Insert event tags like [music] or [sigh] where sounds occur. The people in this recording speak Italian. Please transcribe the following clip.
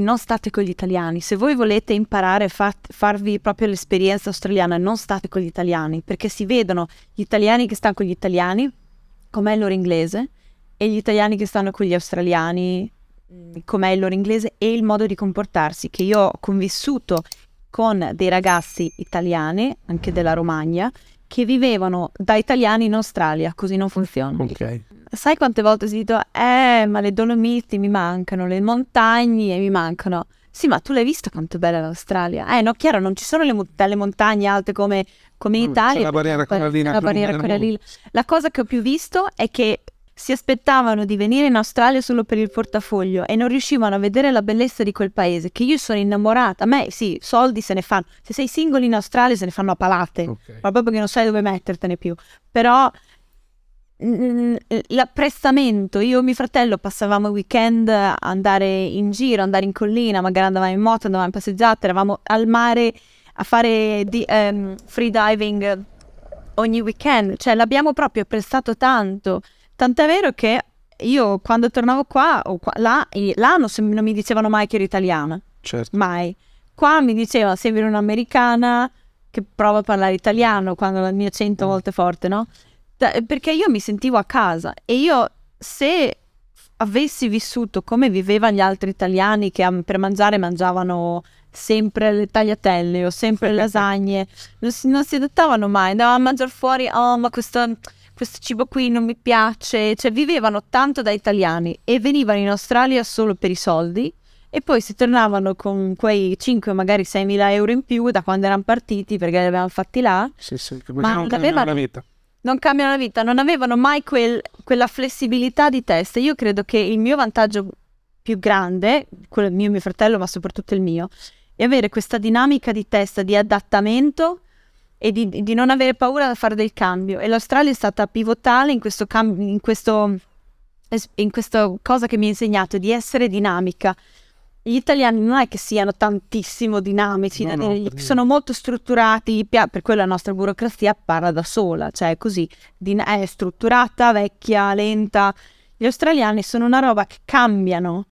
non state con gli italiani. Se voi volete imparare a fa- farvi proprio l'esperienza australiana, non state con gli italiani, perché si vedono gli italiani che stanno con gli italiani, com'è il loro inglese, e gli italiani che stanno con gli australiani, mm, com'è il loro inglese e il modo di comportarsi, che io ho convissuto con dei ragazzi italiani, anche della Romagna, che vivevano da italiani in Australia, così non funziona. Ok sai quante volte ho sentito, eh, ma le Dolomiti mi mancano, le montagne mi mancano. Sì, ma tu l'hai visto quanto bella l'Australia? Eh, no, chiaro, non ci sono le, mo le montagne alte come, come mm, in no, Italia. C'è la barriera corallina. Eh, la barriera corallina. La cosa che ho più visto è che si aspettavano di venire in Australia solo per il portafoglio e non riuscivano a vedere la bellezza di quel paese, che io sono innamorata. A me sì, soldi se ne fanno. Se sei singolo in Australia se ne fanno a palate, okay. ma proprio che non sai dove mettertene più. Però l'apprezzamento. Io e mio fratello passavamo i weekend a andare in giro, andare in collina, magari andavamo in moto, andavamo in passeggiata, eravamo al mare a fare di, um, free diving ogni weekend. Cioè l'abbiamo proprio apprezzato tanto. Tant'è vero che io quando tornavo qua o qua, là, là non, non, mi dicevano mai che ero italiana. Certo. Mai. Qua mi diceva se ero un'americana che prova a parlare italiano quando il mio accento è a mm. volte forte, no? da, eh, perché io mi sentivo a casa e io se avessi vissuto come vivevano gli altri italiani che per mangiare mangiavano sempre le tagliatelle o sempre le [laughs] lasagne, non si, non si adattavano mai, andavano a mangiare fuori, oh ma questo, questo cibo qui non mi piace, cioè vivevano tanto da italiani e venivano in Australia solo per i soldi e poi si tornavano con quei 5 magari 6 mila euro in più da quando erano partiti perché li avevano fatti là, sì, sì, ma non avevano la vita non cambiano la vita, non avevano mai quel, quella flessibilità di testa. Io credo che il mio vantaggio più grande, quello mio e mio fratello, ma soprattutto il mio, è avere questa dinamica di testa, di adattamento e di, di non avere paura di fare del cambio. E l'Australia è stata pivotale in questo, cam- in questo in questa cosa che mi ha insegnato di essere dinamica gli italiani non è che siano tantissimo dinamici, no, eh, no, eh, sono molto strutturati, per quello la nostra burocrazia parla da sola, cioè è così, è strutturata, vecchia, lenta. Gli australiani sono una roba che cambiano